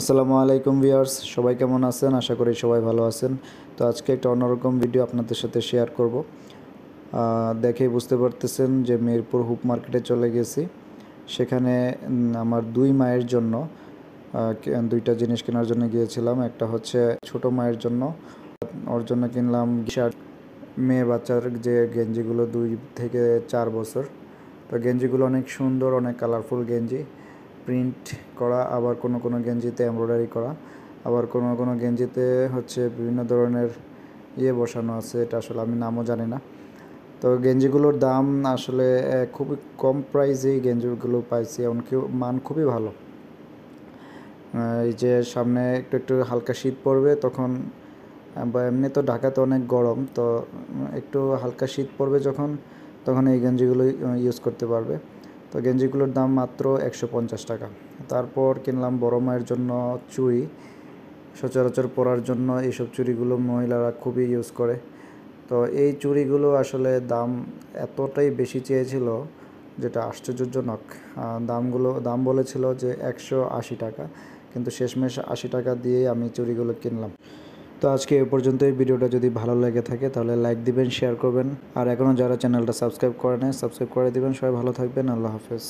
আসসালামু আলাইকুম ভিউয়ার্স সবাই কেমন আছেন আশা করি সবাই ভালো আছেন তো আজকে একটা অন্যরকম ভিডিও আপনাদের সাথে শেয়ার করব দেখে বুঝতে পারতেছেন যে মিরপুর হুপ মার্কেটে চলে গেছি সেখানে আমার দুই মায়ের জন্য দুইটা জিনিস কেনার জন্য গিয়েছিলাম একটা হচ্ছে ছোট মায়ের জন্য ওর জন্য কিনলাম শার্ট মেয়ে বাচ্চার যে গেঞ্জিগুলো দুই থেকে চার বছর তো গেঞ্জিগুলো অনেক সুন্দর অনেক কালারফুল গেঞ্জি প্রিন্ট করা আবার কোনো কোনো গেঞ্জিতে এমব্রয়ডারি করা আবার কোনো কোনো গেঞ্জিতে হচ্ছে বিভিন্ন ধরনের ইয়ে বসানো আছে এটা আসলে আমি নামও জানি না তো গেঞ্জিগুলোর দাম আসলে খুবই কম প্রাইসেই গেঞ্জিগুলো পাইছি এমনকি মান খুবই ভালো এই যে সামনে একটু একটু হালকা শীত পড়বে তখন বা এমনি তো ঢাকাতে অনেক গরম তো একটু হালকা শীত পড়বে যখন তখন এই গেঞ্জিগুলো ইউজ করতে পারবে তো গেঞ্জিগুলোর দাম মাত্র একশো পঞ্চাশ টাকা তারপর কিনলাম বড়ো মায়ের জন্য চুড়ি সচরাচর পরার জন্য এইসব চুড়িগুলো মহিলারা খুবই ইউজ করে তো এই চুড়িগুলো আসলে দাম এতটাই বেশি চেয়েছিল যেটা আশ্চর্যজনক দামগুলো দাম বলেছিল যে একশো আশি টাকা কিন্তু শেষমেশ আশি টাকা দিয়ে আমি চুড়িগুলো কিনলাম তো আজকে এ পর্যন্তই ভিডিওটা যদি ভালো লেগে থাকে তাহলে লাইক দিবেন শেয়ার করবেন আর এখনও যারা চ্যানেলটা সাবস্ক্রাইব করে নেয় সাবস্ক্রাইব করে দিবেন সবাই ভালো থাকবেন আল্লাহ হাফেজ